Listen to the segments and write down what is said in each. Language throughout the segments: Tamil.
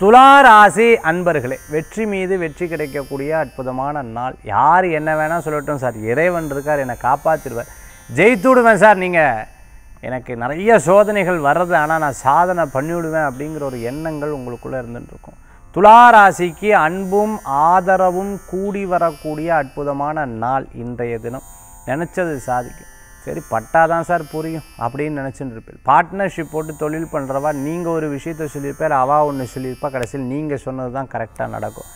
துளாராசி அன்பர்களே வெற்றி மீது வெற்றி கிடைக்கக்கூடிய அற்புதமான நாள் யார் என்ன வேணால் சொல்லட்டும் சார் இறைவன் இருக்கார் என்னை காப்பாற்றிடுவார் ஜெயித்துடுவேன் சார் நீங்கள் எனக்கு நிறைய சோதனைகள் வர்றது ஆனால் நான் சாதனை பண்ணிவிடுவேன் அப்படிங்கிற ஒரு எண்ணங்கள் உங்களுக்குள்ளே இருந்துகிட்டு துளாராசிக்கு அன்பும் ஆதரவும் கூடி வரக்கூடிய அற்புதமான நாள் இன்றைய தினம் நினச்சது சாதிக்கும் சரி பட்டால் தான் சார் புரியும் அப்படின்னு நினச்சின்னு இருப்பேன் பார்ட்னர்ஷிப் போட்டு தொழில் பண்ணுறவா நீங்கள் ஒரு விஷயத்த சொல்லியிருப்பார் அவா ஒன்று சொல்லியிருப்பா கடைசியில் நீங்கள் சொன்னது தான் கரெக்டாக நடக்கும்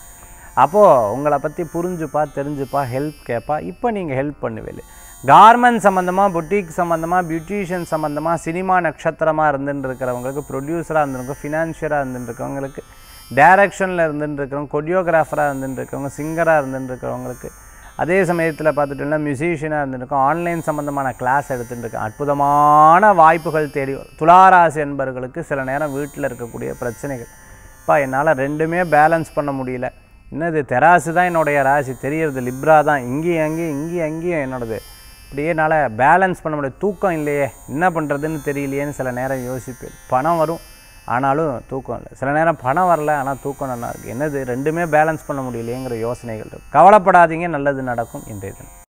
அப்போது உங்களை பற்றி புரிஞ்சுப்பா தெரிஞ்சுப்பா ஹெல்ப் கேட்பா இப்போ நீங்கள் ஹெல்ப் பண்ணுவேன் கார்மெண்ட் சம்மந்தமாக புட்டிக் சம்மந்தமாக பியூட்டிஷியன் சம்மந்தமாக சினிமா நட்சத்திரமாக இருந்துட்டு இருக்கிறவங்களுக்கு ப்ரொடியூசராக இருந்துருக்கோம் ஃபினான்ஷியராக இருந்துருக்கவங்களுக்கு டைரக்ஷனில் இருந்துட்டு இருக்கிறவங்க கொடியோகிராஃபராக இருந்துட்டு இருக்கவங்க சிங்கராக இருந்துட்டு இருக்கிறவங்களுக்கு அதே சமயத்தில் பார்த்துட்டோம்னா மியூசிஷியனாக இருந்துருக்கோம் ஆன்லைன் சம்மந்தமான கிளாஸ் எடுத்துட்டுருக்கேன் அற்புதமான வாய்ப்புகள் தேடி துளாராசி என்பவர்களுக்கு சில நேரம் வீட்டில் இருக்கக்கூடிய பிரச்சனைகள் இப்போ என்னால் ரெண்டுமே பேலன்ஸ் பண்ண முடியல என்னது தெராசு தான் என்னுடைய ராசி தெரியறது லிப்ரா தான் இங்கேயும் அங்கேயும் இங்கேயும் அங்கேயும் என்னோடது இப்படியே என்னால் பேலன்ஸ் பண்ண முடியாது தூக்கம் இல்லையே என்ன பண்ணுறதுன்னு தெரியலையேன்னு சில நேரம் யோசிப்பேன் பணம் வரும் ஆனாலும் தூக்கம் இல்லை சில நேரம் பணம் வரல ஆனால் தூக்கம் நல்லா இருக்குது என்னது ரெண்டுமே பேலன்ஸ் பண்ண முடியலையேங்கிற யோசனைகள் இருக்குது கவலைப்படாதீங்க நல்லது நடக்கும் இன்றைய தினம்